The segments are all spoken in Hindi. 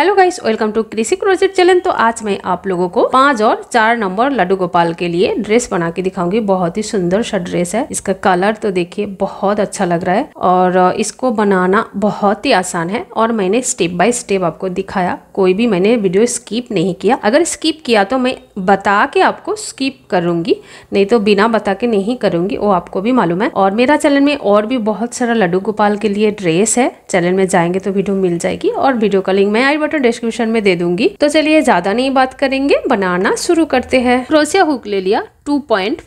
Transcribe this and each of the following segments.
hello guys welcome to Krishi project channel तो आज मैं आप लोगों को पांच और चार नंबर लड्डू गोपाल के लिए ड्रेस बना के दिखाऊंगी बहुत ही सुंदर सा ड्रेस है इसका कलर तो देखिए बहुत अच्छा लग रहा है और इसको बनाना बहुत ही आसान है और मैंने स्टेप बाय स्टेप आपको दिखाया कोई भी मैंने वीडियो स्कीप नहीं किया अगर स्कीप किया तो मैं बता के आपको स्कीप करूंगी नहीं तो बिना बता के नहीं करूंगी वो आपको भी मालूम है और मेरा चैनल में और भी बहुत सारा लड्डू गोपाल के लिए ड्रेस है चैनल में जाएंगे तो वीडियो मिल जाएगी और वीडियो कॉलिंग में आई बटन डिस्क्रिप्शन में दे दूंगी तो चलिए ज्यादा नहीं बात करेंगे बनाना शुरू करते हैं क्रोसिया हुक ले लिया 2.5 पॉइंट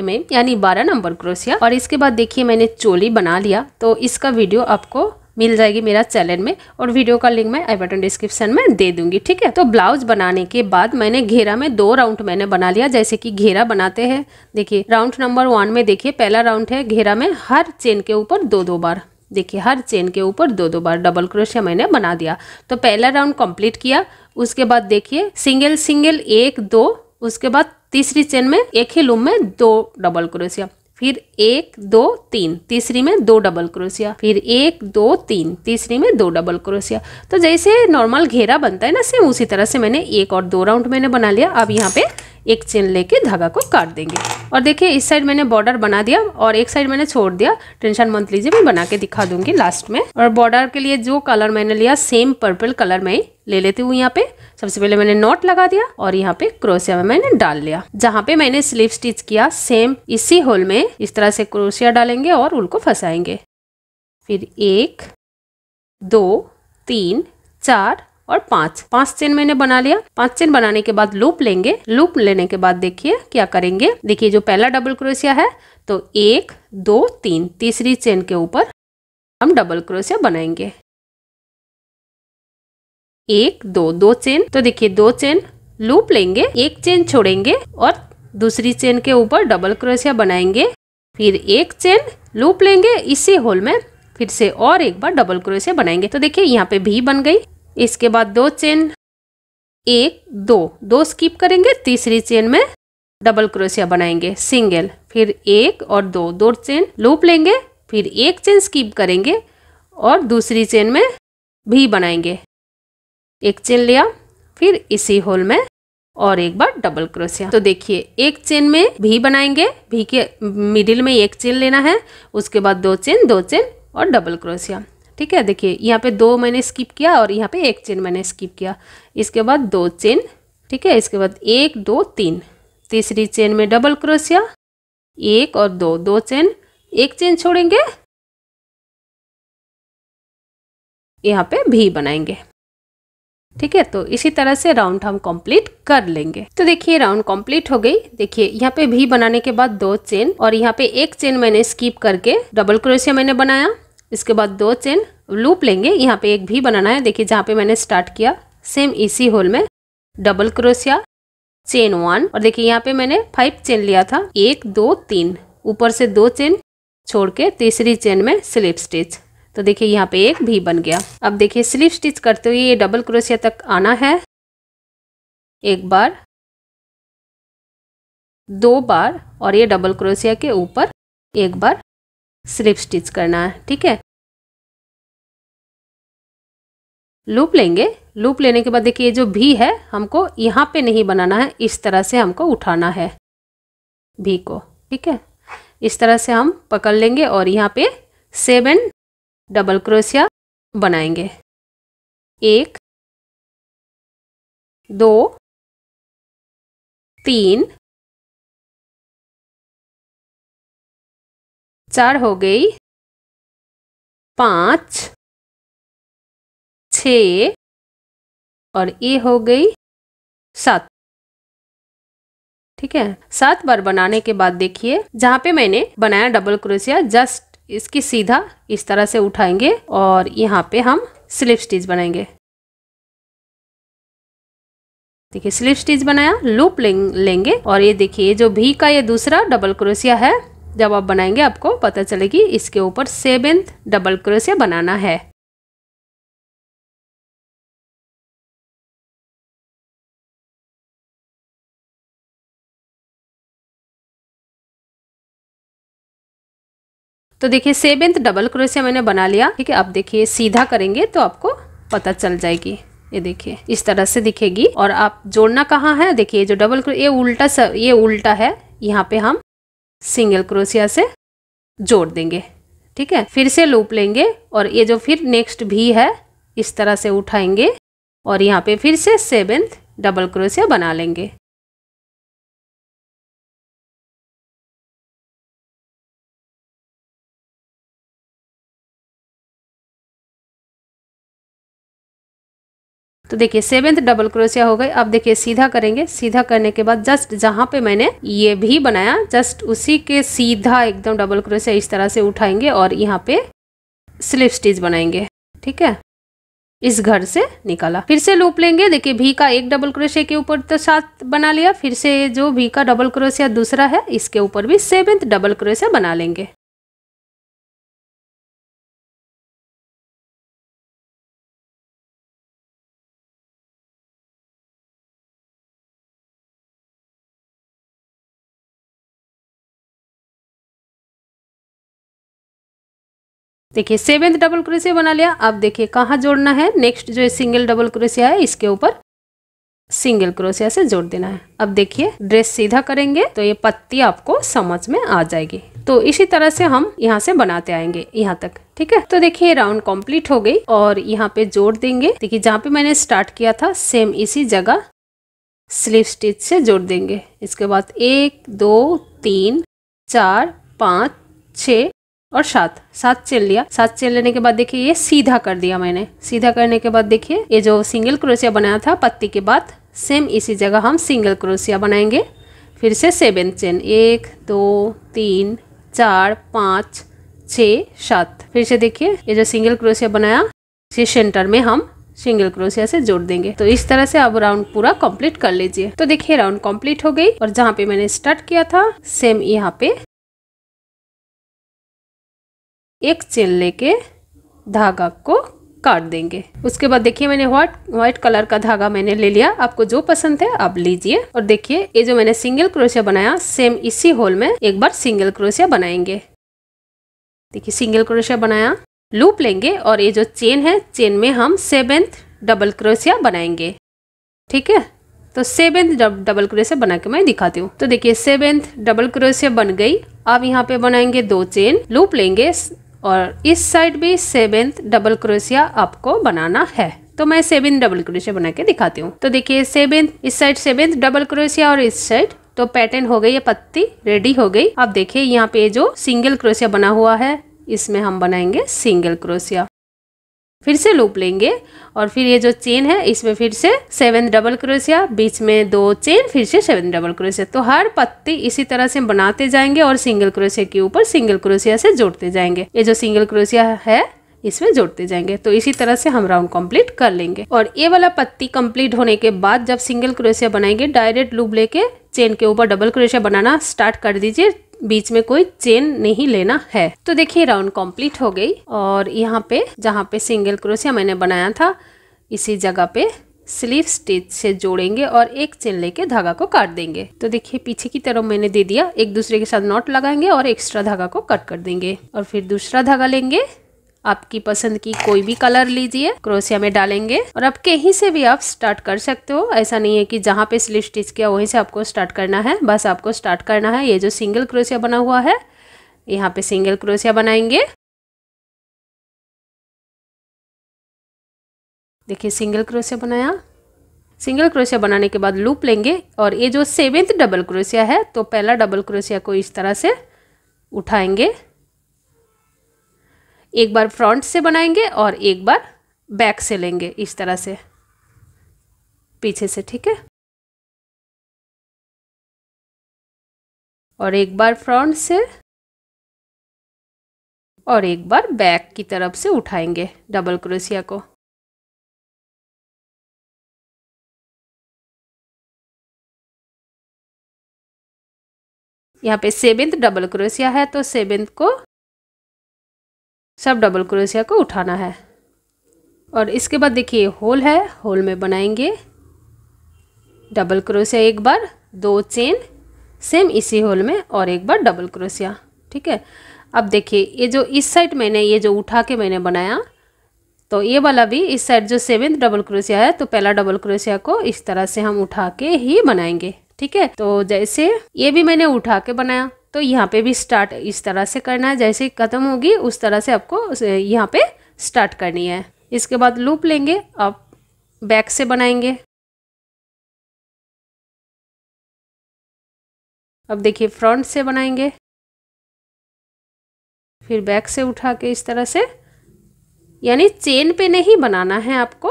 mm यानी 12 नंबर क्रोसिया और इसके बाद देखिए मैंने चोली बना लिया तो इसका वीडियो आपको मिल जाएगी मेरा चैनल में और वीडियो का लिंक मैं आई बटन डिस्क्रिप्शन में दे दूंगी ठीक है तो ब्लाउज बनाने के बाद मैंने घेरा में दो राउंड मैंने बना लिया जैसे कि घेरा बनाते हैं देखिए राउंड नंबर वन में देखिए पहला राउंड है घेरा में हर चेन के ऊपर दो दो बार देखिए हर चेन के ऊपर दो दो बार डबल क्रोशिया मैंने बना दिया तो पहला राउंड कंप्लीट किया उसके बाद देखिए सिंगल सिंगल एक दो उसके बाद तीसरी चेन में एक ही लूम में दो डबल क्रोशिया फिर एक दो तीन तीसरी में दो डबल क्रोशिया फिर एक दो तीन तीसरी में दो डबल क्रोशिया तो जैसे नॉर्मल घेरा बनता है ना सेम उसी तरह से मैंने एक और दो राउंड मैंने बना लिया अब यहाँ पे एक चेन लेके धागा को काट देंगे और देखिए इस साइड मैंने बॉर्डर बना दिया और एक साइड मैंने छोड़ दिया टेंशन मत लीजिए मैं बना के दिखा दूंगी लास्ट में और बॉर्डर के लिए जो कलर मैंने लिया सेम पर्पल कलर में ही ले लेती हूँ यहाँ पे सबसे पहले मैंने नॉट लगा दिया और यहाँ पे क्रोशिया में मैंने डाल लिया जहाँ पे मैंने स्लीव स्टिच किया सेम इसी होल में इस तरह से क्रोशिया डालेंगे और उल को फंसाएंगे फिर एक दो तीन चार और पांच पांच चेन मैंने बना लिया पांच चेन बनाने के बाद लूप लेंगे लूप लेने के बाद देखिए क्या करेंगे देखिए जो पहला डबल क्रोशिया है तो एक दो तीन तीसरी चेन के ऊपर हम डबल क्रोशिया बनाएंगे एक दो दो चेन तो देखिए दो चेन लूप लेंगे एक चेन छोड़ेंगे और दूसरी चेन के ऊपर डबल क्रोशिया बनाएंगे फिर एक चेन लूप लेंगे इसी होल में फिर से और एक बार डबल क्रोशिया बनाएंगे तो देखिए यहाँ पे भी बन गई इसके बाद दो चेन एक दो दो स्किप करेंगे तीसरी चेन में डबल क्रोशिया बनाएंगे सिंगल फिर एक और दो दो चेन लूप लेंगे फिर एक चेन स्किप करेंगे और दूसरी चेन में भी बनाएंगे एक चेन लिया फिर इसी होल में और एक बार डबल क्रोशिया तो देखिए एक चेन में भी बनाएंगे भी के मिडिल में एक चेन लेना है उसके बाद दो चेन दो चेन और डबल क्रोशिया ठीक है देखिए यहाँ पे दो मैंने स्किप किया और यहाँ पे एक चेन मैंने स्किप किया इसके बाद दो चेन ठीक है इसके बाद एक दो तीन तीसरी चेन में डबल क्रोशिया एक और दो दो चेन एक चेन छोड़ेंगे यहाँ पे भी बनाएंगे ठीक है तो इसी तरह से राउंड हम कंप्लीट कर लेंगे तो देखिए राउंड कंप्लीट हो गई देखिए यहाँ पे भी बनाने के बाद दो चेन और यहाँ पे एक चेन मैंने स्कीप करके डबल क्रोशिया मैंने बनाया इसके बाद दो चेन लूप लेंगे यहाँ पे एक भी बनाना है देखिए जहाँ पे मैंने स्टार्ट किया सेम इसी होल में डबल क्रोशिया चेन वन और देखिये यहाँ पे मैंने फाइव चेन लिया था एक दो तीन ऊपर से दो चेन छोड़ के तीसरी चेन में स्लिप स्टिच तो देखिए यहाँ पे एक भी बन गया अब देखिए स्लीव स्टिच करते हुए ये डबल क्रोशिया तक आना है एक बार दो बार और ये डबल क्रोशिया के ऊपर एक बार स्लीव स्टिच करना है ठीक है लूप लेंगे लूप लेने के बाद देखिए ये जो भी है हमको यहाँ पे नहीं बनाना है इस तरह से हमको उठाना है भी को ठीक है इस तरह से हम पकड़ लेंगे और यहाँ पे सेवन डबल क्रोशिया बनाएंगे एक दो तीन चार हो गई पाँच छ और ये हो गई सात ठीक है सात बार बनाने के बाद देखिए जहाँ पे मैंने बनाया डबल क्रोशिया जस्ट इसकी सीधा इस तरह से उठाएंगे और यहाँ पे हम स्लिप स्टिच बनाएंगे देखिए स्लिप स्टिच बनाया लूप लेंगे और ये देखिए जो भी का ये दूसरा डबल क्रोशिया है जब आप बनाएंगे आपको पता चलेगी इसके ऊपर सेवेंथ डबल क्रोशिया बनाना है तो देखिए सेवेंथ डबल क्रोशिया मैंने बना लिया ठीक है आप देखिए सीधा करेंगे तो आपको पता चल जाएगी ये देखिए इस तरह से दिखेगी और आप जोड़ना कहाँ है देखिए जो डबल ये उल्टा स, ये उल्टा है यहाँ पे हम सिंगल क्रोशिया से जोड़ देंगे ठीक है फिर से लूप लेंगे और ये जो फिर नेक्स्ट भी है इस तरह से उठाएंगे और यहाँ पे फिर से सेवेंथ डबल क्रोशिया बना लेंगे तो देखिए सेवेंथ डबल क्रोशिया हो गई अब देखिए सीधा करेंगे सीधा करने के बाद जस्ट जहां पे मैंने ये भी बनाया जस्ट उसी के सीधा एकदम डबल क्रोशिया इस तरह से उठाएंगे और यहाँ पे स्लिप स्टिच बनाएंगे ठीक है इस घर से निकाला फिर से लूप लेंगे देखिए भी का एक डबल क्रोशिया के ऊपर तो सात बना लिया फिर से जो भी का डबल क्रोशिया दूसरा है इसके ऊपर भी सेवेंथ डबल क्रोशिया बना लेंगे देखिए सेवेंथ डबल क्रोशिया बना लिया अब देखिए कहाँ जोड़ना है नेक्स्ट जो सिंगल डबल क्रोशिया है इसके ऊपर सिंगल क्रोशिया से जोड़ देना है अब देखिए ड्रेस सीधा करेंगे तो ये पत्ती आपको समझ में आ जाएगी तो इसी तरह से हम यहाँ से बनाते आएंगे यहाँ तक ठीक है तो देखिए राउंड कंप्लीट हो गई और यहाँ पे जोड़ देंगे देखिए जहाँ पे मैंने स्टार्ट किया था सेम इसी जगह स्लीव स्टिच से जोड़ देंगे इसके बाद एक दो तीन चार पाँच छ और सात सात चेन लिया सात चेन लेने के बाद देखिए ये सीधा कर दिया मैंने सीधा करने के बाद देखिए ये जो सिंगल क्रोशिया बनाया था पत्ती के बाद सेम इसी जगह हम सिंगल क्रोशिया बनाएंगे फिर से सेवन चेन एक दो तीन चार पाँच छ सात फिर से देखिए ये जो सिंगल क्रोशिया बनाया इसे सेंटर में हम सिंगल क्रोशिया से जोड़ देंगे तो इस तरह से अब राउंड पूरा कंप्लीट कर लीजिए तो देखिए राउंड कंप्लीट हो गई और जहाँ पे मैंने स्टार्ट किया था सेम यहाँ पे एक चेन लेके धागा को काट देंगे उसके बाद देखिए मैंने व्हाइट व्हाइट कलर का धागा मैंने ले लिया आपको जो पसंद है आप लीजिए और देखिए ये जो मैंने सिंगल क्रोशिया बनाया सेम इसी होल में एक बार सिंगल क्रोशिया बनाएंगे देखिए सिंगल क्रोशिया बनाया लूप लेंगे और ये जो चेन है चेन में हम सेवेंथ डबल क्रोशिया बनाएंगे ठीक है तो सेवेंथ डबल क्रोशिया बना के मैं दिखाती हूँ तो देखिए सेवेंथ डबल क्रोशिया बन गई आप यहाँ पे बनाएंगे दो चेन लूप लेंगे और इस साइड भी सेवेंथ डबल क्रोशिया आपको बनाना है तो मैं सेवेंथ डबल क्रोशिया बना के दिखाती हूँ तो देखिए सेवेंथ इस साइड सेवेंथ डबल क्रोशिया और इस साइड तो पैटर्न हो गई है पत्ती रेडी हो गई अब देखिए यहाँ पे जो सिंगल क्रोशिया बना हुआ है इसमें हम बनाएंगे सिंगल क्रोशिया फिर से लूप लेंगे और फिर ये जो चेन है इसमें फिर से सेवन डबल क्रोशिया बीच में दो चेन फिर से सेवन डबल क्रोशिया तो हर पत्ती इसी तरह से बनाते जाएंगे और सिंगल क्रोशिया के ऊपर सिंगल क्रोशिया से जोड़ते जाएंगे ये जो सिंगल क्रोशिया है इसमें जोड़ते जाएंगे तो इसी तरह से हम राउंड कंप्लीट कर लेंगे और ये वाला पत्ती कंप्लीट होने के बाद जब सिंगल क्रोशिया बनाएंगे डायरेक्ट लूप लेके चेन के ऊपर डबल क्रोशिया बनाना स्टार्ट कर दीजिए बीच में कोई चेन नहीं लेना है तो देखिए राउंड कंप्लीट हो गई और यहाँ पे जहाँ पे सिंगल क्रोशिया मैंने बनाया था इसी जगह पे स्लीव स्टिच से जोड़ेंगे और एक चेन लेके धागा को काट देंगे तो देखिए पीछे की तरफ मैंने दे दिया एक दूसरे के साथ नॉट लगाएंगे और एक्स्ट्रा धागा को कट कर देंगे और फिर दूसरा धागा लेंगे आपकी पसंद की कोई भी कलर लीजिए क्रोशिया में डालेंगे और आप कहीं से भी आप स्टार्ट कर सकते हो ऐसा नहीं है कि जहाँ पे स्लिप स्टिच किया वहीं से आपको स्टार्ट करना है बस आपको स्टार्ट करना है ये जो सिंगल क्रोशिया बना हुआ है यहाँ पे सिंगल क्रोशिया बनाएंगे देखिए सिंगल क्रोशिया बनाया सिंगल क्रोशिया बनाने के बाद लूप लेंगे और ये जो सेवेंथ डबल क्रोशिया है तो पहला डबल क्रोशिया को इस तरह से उठाएंगे एक बार फ्रंट से बनाएंगे और एक बार बैक से लेंगे इस तरह से पीछे से ठीक है और एक बार फ्रंट से और एक बार बैक की तरफ से उठाएंगे डबल क्रोशिया को यहाँ पे सेवेंथ डबल क्रोशिया है तो सेवेंथ को सब डबल क्रोशिया को उठाना है और इसके बाद देखिए होल है होल में बनाएंगे डबल क्रोशिया एक बार दो चेन सेम इसी होल में और एक बार डबल क्रोशिया ठीक है अब देखिए ये जो इस साइड मैंने ये जो उठा के मैंने बनाया तो ये वाला भी इस साइड जो सेवेंथ डबल क्रोशिया है तो पहला डबल क्रोशिया को इस तरह से हम उठा के ही बनाएंगे ठीक है तो जैसे ये भी मैंने उठा के बनाया तो यहाँ पे भी स्टार्ट इस तरह से करना है जैसे ख़त्म होगी उस तरह से आपको यहाँ पे स्टार्ट करनी है इसके बाद लूप लेंगे आप बैक से बनाएंगे अब देखिए फ्रंट से बनाएंगे फिर बैक से उठा के इस तरह से यानी चेन पे नहीं बनाना है आपको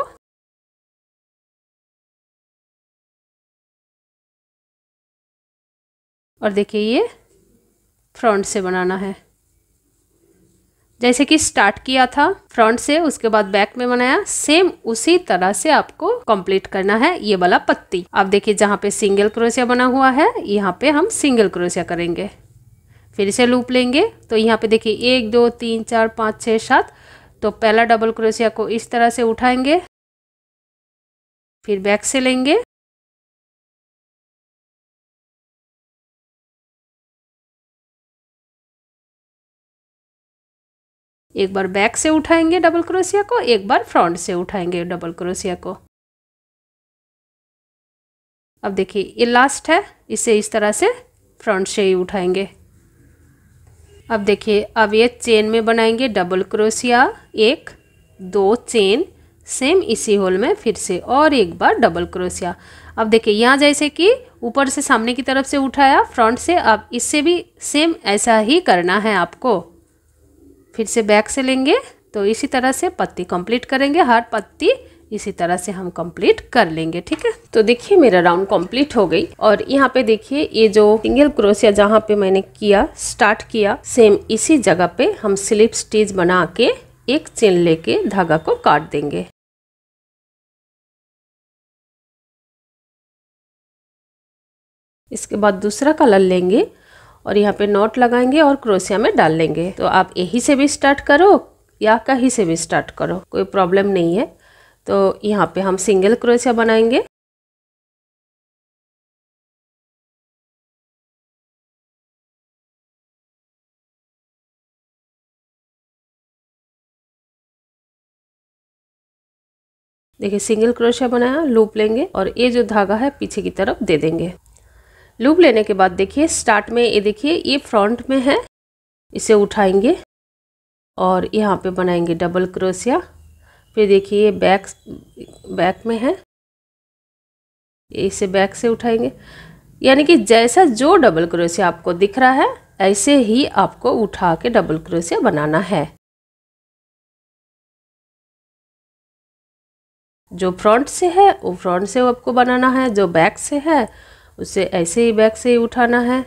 और देखिए ये फ्रंट से बनाना है जैसे कि स्टार्ट किया था फ्रंट से उसके बाद बैक में बनाया सेम उसी तरह से आपको कंप्लीट करना है ये वाला पत्ती आप देखिए जहाँ पे सिंगल क्रोशिया बना हुआ है यहाँ पे हम सिंगल क्रोशिया करेंगे फिर से लूप लेंगे तो यहाँ पे देखिए एक दो तीन चार पाँच छः सात तो पहला डबल क्रोशिया को इस तरह से उठाएंगे फिर बैक से लेंगे एक बार बैक से उठाएंगे डबल क्रोशिया को एक बार फ्रंट से उठाएंगे डबल क्रोशिया को अब देखिए ये लास्ट है इसे इस तरह से फ्रंट से ही उठाएंगे अब देखिए अब ये चेन में बनाएंगे डबल क्रोशिया एक दो चेन सेम इसी होल में फिर से और एक बार डबल क्रोशिया अब देखिए यहाँ जैसे कि ऊपर से सामने की तरफ से उठाया फ्रंट से अब इससे भी सेम ऐसा ही करना है आपको फिर से बैक से लेंगे तो इसी तरह से पत्ती कंप्लीट करेंगे हर पत्ती इसी तरह से हम कंप्लीट कर लेंगे ठीक है तो देखिए मेरा राउंड कंप्लीट हो गई और यहाँ पे देखिए ये जो सिंगल क्रोशिया जहाँ पे मैंने किया स्टार्ट किया सेम इसी जगह पे हम स्लिप स्टिच बना के एक चेन लेके धागा को काट देंगे इसके बाद दूसरा कलर लेंगे और यहाँ पे नॉट लगाएंगे और क्रोसिया में डाल लेंगे तो आप यही से भी स्टार्ट करो या कहीं से भी स्टार्ट करो कोई प्रॉब्लम नहीं है तो यहाँ पे हम सिंगल क्रोसिया बनाएंगे देखिए सिंगल क्रोशिया बनाया लूप लेंगे और ये जो धागा है पीछे की तरफ दे देंगे लूप लेने के बाद देखिए स्टार्ट में ये देखिए ये फ्रंट में है इसे उठाएंगे और यहाँ पे बनाएंगे डबल क्रोसिया फिर देखिए ये बैक बैक में है इसे बैक से उठाएंगे यानी कि जैसा जो डबल क्रोसिया आपको दिख रहा है ऐसे ही आपको उठा के डबल क्रोसिया बनाना है जो फ्रंट से है वो फ्रंट से आपको बनाना है जो बैक से है उसे ऐसे ही बैग से ही उठाना है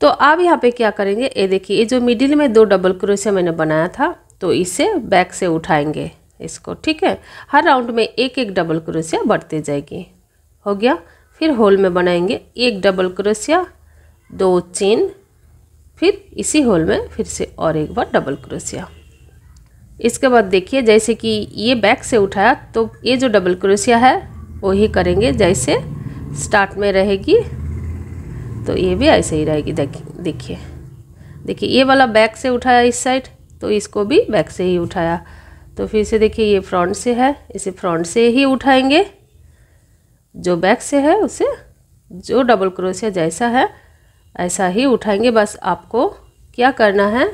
तो आप यहाँ पे क्या करेंगे ये देखिए ये जो मिडिल में दो डबल क्रोशिया मैंने बनाया था तो इसे बैक से उठाएंगे इसको ठीक है हर राउंड में एक एक डबल क्रोशिया बढ़ते जाएगी हो गया फिर होल में बनाएंगे एक डबल क्रोशिया दो चेन फिर इसी होल में फिर से और एक बार डबल क्रोशिया इसके बाद देखिए जैसे कि ये बैक से उठाया तो ये जो डबल क्रोशिया है वही करेंगे जैसे स्टार्ट में रहेगी तो ये भी ऐसे ही रहेगी देखिए देखिए देखिए ये वाला बैक से उठाया इस साइड तो इसको भी बैक से ही उठाया तो फिर से देखिए ये फ्रंट से है इसे फ्रंट से ही उठाएंगे जो बैक से है उसे जो डबल क्रोशिया जैसा है ऐसा ही उठाएंगे बस आपको क्या करना है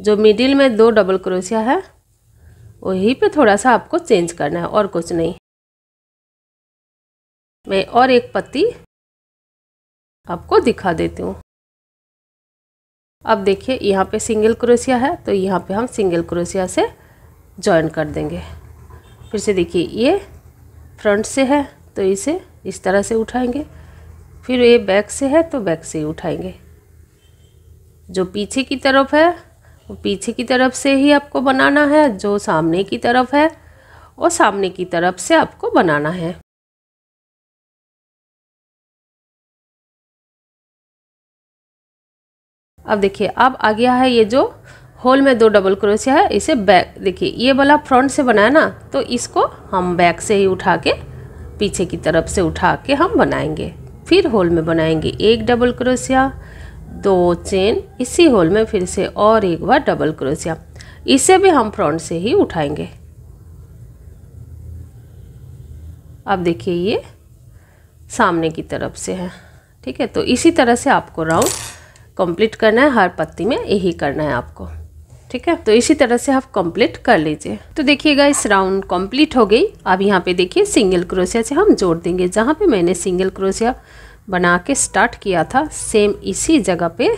जो मिडिल में दो डबल क्रोशिया है वहीं पे थोड़ा सा आपको चेंज करना है और कुछ नहीं मैं और एक पत्ती आपको दिखा देती हूँ अब देखिए यहाँ पे सिंगल क्रोशिया है तो यहाँ पे हम सिंगल क्रोशिया से जॉइन कर देंगे फिर से देखिए ये फ्रंट से है तो इसे इस तरह से उठाएंगे फिर ये बैक से है तो बैक से ही उठाएंगे जो पीछे की तरफ है पीछे की तरफ से ही आपको बनाना है जो सामने की तरफ है और सामने की तरफ से आपको बनाना है अब देखिए अब आ गया है ये जो होल में दो डबल क्रोशिया है इसे बैक देखिए ये वाला फ्रंट से बनाया ना तो इसको हम बैक से ही उठा के पीछे की तरफ से उठा के हम बनाएंगे फिर होल में बनाएंगे एक डबल क्रोशिया दो चेन इसी होल में फिर से और एक बार डबल क्रोशिया इसे भी हम फ्रंट से ही उठाएंगे अब देखिए ये सामने की तरफ से है ठीक है तो इसी तरह से आपको राउंड कंप्लीट करना है हर पत्ती में यही करना है आपको ठीक है तो इसी तरह से आप कंप्लीट कर लीजिए तो देखिएगा इस राउंड कंप्लीट हो गई अब यहाँ पे देखिए सिंगल क्रोशिया से हम जोड़ देंगे जहाँ पे मैंने सिंगल क्रोशिया बना के स्टार्ट किया था सेम इसी जगह पे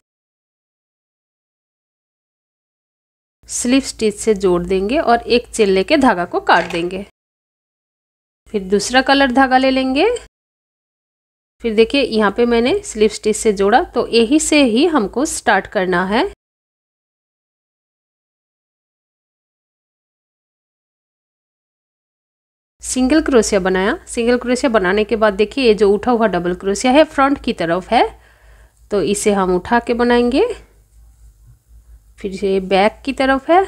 स्लिप स्टिच से जोड़ देंगे और एक चिल्ले के धागा को काट देंगे फिर दूसरा कलर धागा ले लेंगे फिर देखिए यहाँ पे मैंने स्लिप स्टिच से जोड़ा तो यही से ही हमको स्टार्ट करना है सिंगल क्रोशिया बनाया सिंगल क्रोशिया बनाने के बाद देखिए ये जो उठा हुआ डबल क्रोशिया है फ्रंट की तरफ है तो इसे हम उठा के बनाएंगे फिर से बैक की तरफ है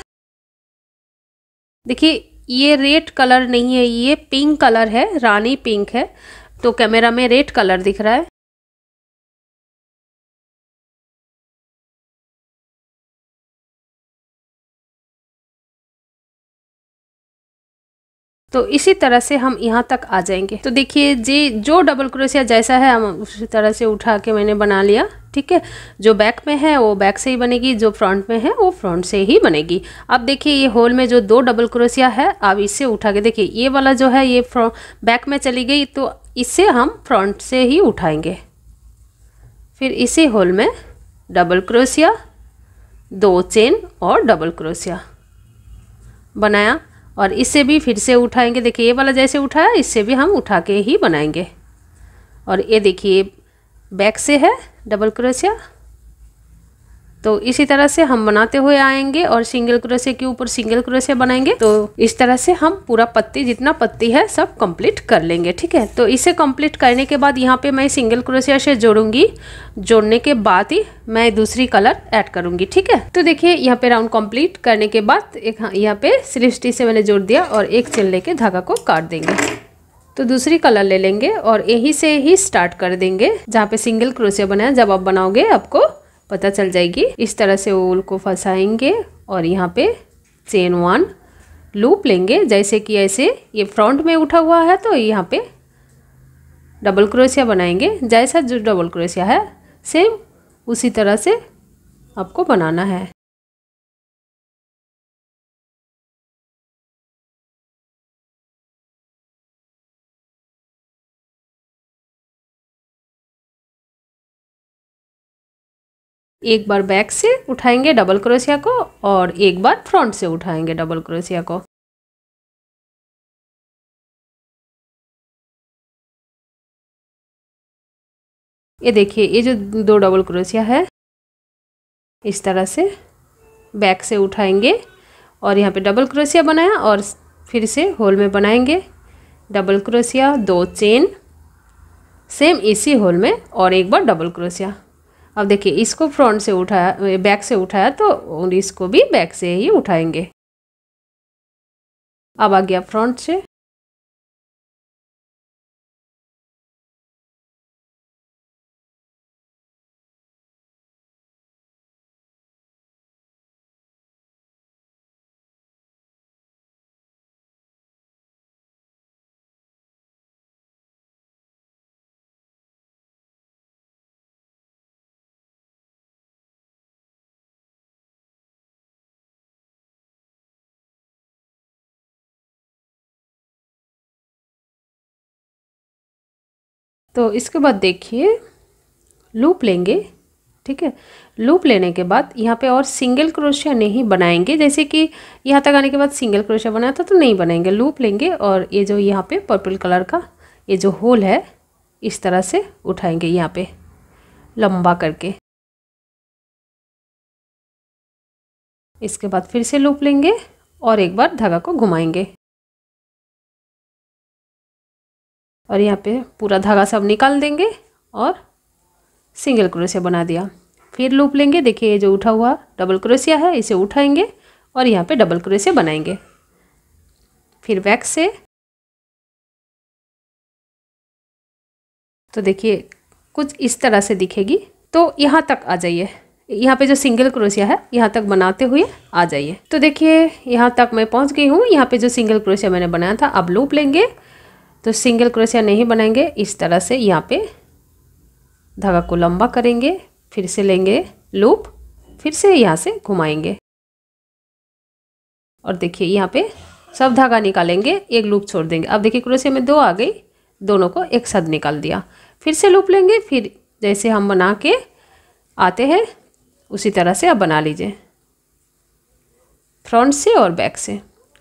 देखिए ये रेड कलर नहीं है ये पिंक कलर है रानी पिंक है तो कैमरा में रेड कलर दिख रहा है तो इसी तरह से हम यहाँ तक आ जाएंगे तो देखिए जी जो डबल क्रोशिया जैसा है हम उसी तरह से उठा के मैंने बना लिया ठीक है जो बैक में है वो बैक से ही बनेगी जो फ्रंट में है वो फ्रंट से ही बनेगी अब देखिए ये होल में जो दो डबल क्रोशिया है अब इससे उठा के देखिए ये वाला जो है ये बैक में चली गई तो इससे हम फ्रंट से ही उठाएंगे फिर इसी होल में डबल क्रोशिया दो चेन और डबल क्रोशिया बनाया और इससे भी फिर से उठाएंगे देखिए ये वाला जैसे उठाया इससे भी हम उठा के ही बनाएंगे और ये देखिए बैक से है डबल क्रोशिया तो इसी तरह से हम बनाते हुए आएंगे और सिंगल क्रोशे के ऊपर सिंगल क्रोशे बनाएंगे तो इस तरह से हम पूरा पत्ती जितना पत्ती है सब कंप्लीट कर लेंगे ठीक है तो इसे कंप्लीट करने के बाद यहाँ पे मैं सिंगल क्रोशिया से जोड़ूंगी जोड़ने के बाद ही मैं दूसरी कलर ऐड करूंगी ठीक है तो देखिए यहाँ पे राउंड कंप्लीट करने के बाद एक हाँ, यहाँ पे स्लिप स्टिच से मैंने जोड़ दिया और एक चिल लेके धागा को काट देंगे तो दूसरी कलर ले लेंगे और यहीं से ही स्टार्ट कर देंगे जहाँ पे सिंगल क्रोशिया बनाया जब आप बनाओगे आपको पता चल जाएगी इस तरह से ऊल को फंसाएंगे और यहाँ पे चेन वन लूप लेंगे जैसे कि ऐसे ये फ्रंट में उठा हुआ है तो यहाँ पे डबल क्रोशिया बनाएंगे जैसा जो डबल क्रोशिया है सेम उसी तरह से आपको बनाना है एक बार बैक से उठाएंगे डबल क्रोशिया को और एक बार फ्रंट से उठाएंगे डबल क्रोशिया को ये देखिए ये जो दो डबल क्रोशिया है इस तरह से बैक से उठाएंगे और यहाँ पे डबल क्रोशिया बनाया और फिर से होल में बनाएंगे डबल क्रोशिया दो चेन सेम इसी होल में और एक बार डबल क्रोशिया अब देखिए इसको फ्रंट से उठाया बैक से उठाया तो इसको भी बैक से ही उठाएंगे अब आ गया फ्रंट से तो इसके बाद देखिए लूप लेंगे ठीक है लूप लेने के बाद यहाँ पे और सिंगल क्रोशिया नहीं बनाएंगे जैसे कि यहाँ तक आने के बाद सिंगल क्रोशिया बनाया था तो नहीं बनाएंगे लूप लेंगे और ये जो यहाँ पे पर्पल कलर का ये जो होल है इस तरह से उठाएंगे यहाँ पे लंबा करके इसके बाद फिर से लूप लेंगे और एक बार धागा को घुमाएंगे और यहाँ पे पूरा धागा सब निकाल देंगे और सिंगल क्रोशिया बना दिया फिर लूप लेंगे देखिए ये जो उठा हुआ डबल क्रोशिया है इसे उठाएंगे और यहाँ पे डबल क्रोशिया बनाएंगे फिर बैक से तो देखिए कुछ इस तरह से दिखेगी तो यहाँ तक आ जाइए यहाँ पे जो सिंगल क्रोशिया है यहाँ तक बनाते हुए आ जाइए तो देखिए यहाँ तक मैं पहुँच गई हूँ यहाँ पे जो सिंगल क्रोशिया मैंने बनाया था अब लूप लेंगे तो सिंगल क्रोशिया नहीं बनाएंगे इस तरह से यहाँ पे धागा को लंबा करेंगे फिर से लेंगे लूप फिर से यहाँ से घुमाएंगे और देखिए यहाँ पे सब धागा निकालेंगे एक लूप छोड़ देंगे अब देखिए क्रोशिया में दो आ गई दोनों को एक साथ निकाल दिया फिर से लूप लेंगे फिर जैसे हम बना के आते हैं उसी तरह से आप बना लीजिए फ्रंट से और बैक से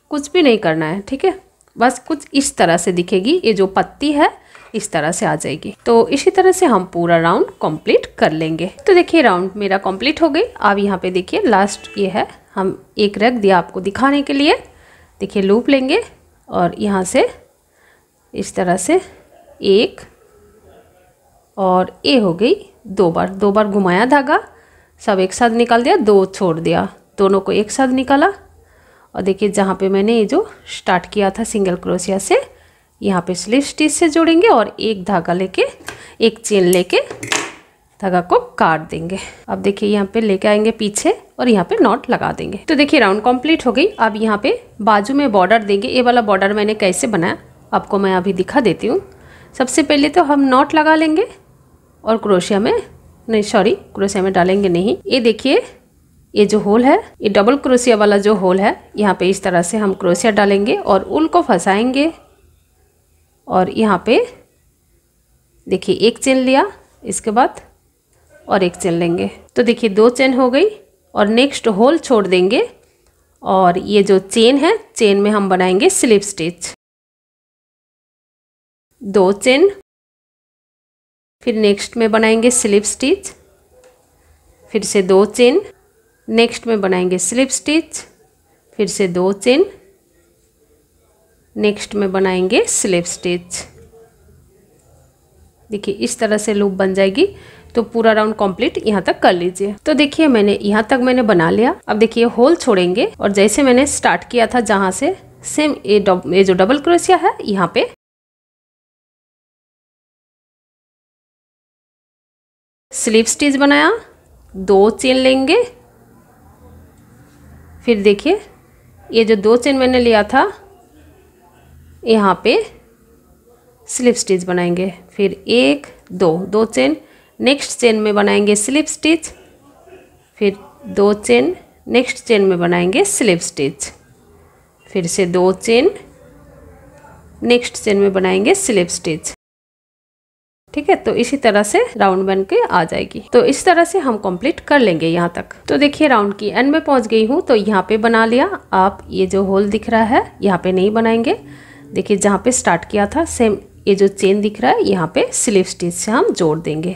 कुछ भी नहीं करना है ठीक है बस कुछ इस तरह से दिखेगी ये जो पत्ती है इस तरह से आ जाएगी तो इसी तरह से हम पूरा राउंड कंप्लीट कर लेंगे तो देखिए राउंड मेरा कंप्लीट हो गई अब यहाँ पे देखिए लास्ट ये है हम एक रख दिया आपको दिखाने के लिए देखिए लूप लेंगे और यहाँ से इस तरह से एक और ए हो गई दो बार दो बार घुमाया धागा सब एक साथ निकाल दिया दो छोड़ दिया दोनों को एक साथ निकाला और देखिए जहाँ पे मैंने ये जो स्टार्ट किया था सिंगल क्रोशिया से यहाँ पे स्लिप स्टिच से जोड़ेंगे और एक धागा लेके एक चेन लेके धागा को काट देंगे अब देखिए यहाँ पे लेके आएंगे पीछे और यहाँ पे नॉट लगा देंगे तो देखिए राउंड कंप्लीट हो गई अब यहाँ पे बाजू में बॉर्डर देंगे ये वाला बॉर्डर मैंने कैसे बनाया आपको मैं अभी दिखा देती हूँ सबसे पहले तो हम नॉट लगा लेंगे और क्रोशिया में नहीं सॉरी क्रोशिया में डालेंगे नहीं ये देखिए ये जो होल है ये डबल क्रोशिया वाला जो होल है यहाँ पे इस तरह से हम क्रोशिया डालेंगे और उल को फंसाएंगे और यहाँ पे देखिए एक चेन लिया इसके बाद और एक चेन लेंगे तो देखिए दो चेन हो गई और नेक्स्ट होल छोड़ देंगे और ये जो चेन है चेन में हम बनाएंगे स्लिप स्टिच दो चेन फिर नेक्स्ट में बनाएंगे स्लिप स्टिच फिर से दो चेन नेक्स्ट में बनाएंगे स्लिप स्टिच फिर से दो चेन नेक्स्ट में बनाएंगे स्लिप स्टिच देखिए इस तरह से लूप बन जाएगी तो पूरा राउंड कंप्लीट यहाँ तक कर लीजिए तो देखिए मैंने यहाँ तक मैंने बना लिया अब देखिए होल छोड़ेंगे और जैसे मैंने स्टार्ट किया था जहाँ से सेम ये ये जो डबल क्रोशिया है यहाँ पे स्लिप स्टिच बनाया दो चेन लेंगे फिर देखिए ये जो दो चेन मैंने लिया था यहाँ पे स्लिप स्टिच बनाएंगे फिर एक दो दो चेन नेक्स्ट चेन में बनाएंगे स्लिप स्टिच फिर दो चेन नेक्स्ट चेन में बनाएंगे स्लिप स्टिच फिर से दो चेन नेक्स्ट चेन में बनाएंगे स्लिप स्टिच ठीक है तो इसी तरह से राउंड बन के आ जाएगी तो इस तरह से हम कंप्लीट कर लेंगे यहाँ तक तो देखिए राउंड की एंड में पहुंच गई हूँ तो यहाँ पे बना लिया आप ये जो होल दिख रहा है यहाँ पे नहीं बनाएंगे देखिए जहाँ पे स्टार्ट किया था सेम ये जो चेन दिख रहा है यहाँ पे स्लीव स्टिच से हम जोड़ देंगे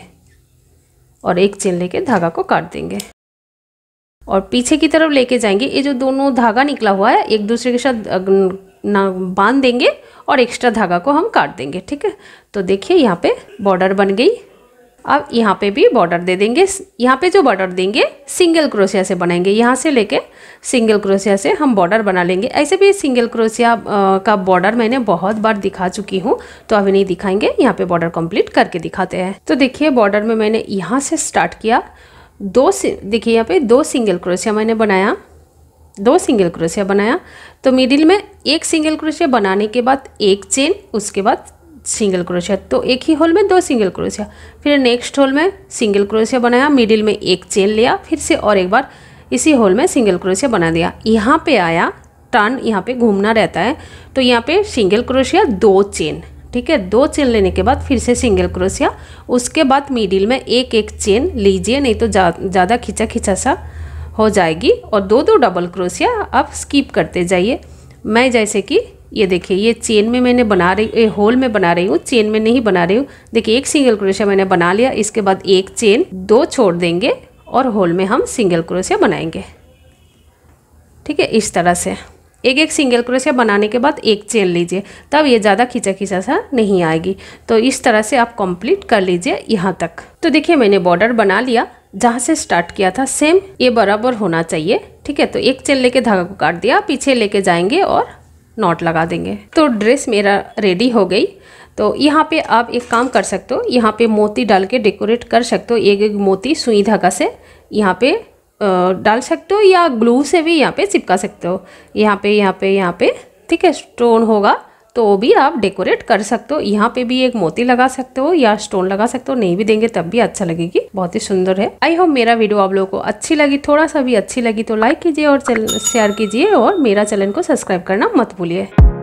और एक चेन लेके धागा को काट देंगे और पीछे की तरफ लेके जाएंगे ये जो दोनों धागा निकला हुआ है एक दूसरे के साथ ना बांध देंगे और एक्स्ट्रा धागा को हम काट देंगे ठीक है तो देखिए यहाँ पे बॉर्डर बन गई अब यहाँ पे भी बॉर्डर दे देंगे यहाँ पे जो बॉर्डर देंगे सिंगल क्रोशिया से बनाएंगे यहाँ से लेके सिंगल क्रोशिया से हम बॉर्डर बना लेंगे ऐसे भी सिंगल क्रोशिया का बॉर्डर मैंने बहुत बार दिखा चुकी हूँ तो अभी नहीं दिखाएंगे यहाँ पे बॉर्डर कंप्लीट करके दिखाते हैं तो देखिए बॉर्डर में मैंने यहाँ से स्टार्ट किया दो देखिए यहाँ पे दो सिंगल क्रोशिया मैंने बनाया दो सिंगल क्रोशिया बनाया तो मिडिल में एक सिंगल क्रोशिया बनाने के बाद एक चेन उसके बाद सिंगल क्रोशिया तो एक ही होल में दो सिंगल क्रोशिया फिर नेक्स्ट होल में सिंगल क्रोशिया बनाया मिडिल में एक चेन लिया फिर से और एक बार इसी होल में सिंगल क्रोशिया बना दिया यहाँ पे आया टर्न यहाँ पे घूमना रहता है तो यहाँ पे सिंगल क्रोशिया दो चेन ठीक है दो चेन लेने के बाद फिर से सिंगल क्रोशिया उसके बाद मिडिल में एक एक चेन लीजिए नहीं तो ज़्यादा जा, खींचा खींचा सा हो जाएगी और दो दो डबल क्रोशिया आप स्कीप करते जाइए मैं जैसे कि ये देखिए ये चेन में मैंने बना रही ये होल में बना रही हूँ चेन में नहीं बना रही हूँ देखिए एक सिंगल क्रोशिया मैंने बना लिया इसके बाद एक चेन दो छोड़ देंगे और होल में हम सिंगल क्रोशिया बनाएंगे ठीक है इस तरह से एक एक सिंगल क्रोशिया बनाने के बाद एक चेन लीजिए तब ये ज़्यादा खींचा खींचा सा नहीं आएगी तो इस तरह से आप कंप्लीट कर लीजिए यहाँ तक तो देखिए मैंने बॉर्डर बना लिया जहाँ से स्टार्ट किया था सेम ये बराबर होना चाहिए ठीक है तो एक चेन लेके धागा को काट दिया पीछे लेके जाएंगे और नॉट लगा देंगे तो ड्रेस मेरा रेडी हो गई तो यहाँ पे आप एक काम कर सकते हो यहाँ पे मोती डाल के डेकोरेट कर सकते हो एक एक मोती सुई धागा से यहाँ पे डाल सकते हो या ग्लू से भी यहाँ पे चिपका सकते हो यहाँ पे यहाँ पे यहाँ पे ठीक है स्टोन होगा तो वो भी आप डेकोरेट कर सकते हो यहाँ पे भी एक मोती लगा सकते हो या स्टोन लगा सकते हो नहीं भी देंगे तब भी अच्छा लगेगी बहुत ही सुंदर है आई होप मेरा वीडियो आप लोगों को अच्छी लगी थोड़ा सा भी अच्छी लगी तो लाइक कीजिए और शेयर कीजिए और मेरा चैनल को सब्सक्राइब करना मत भूलिए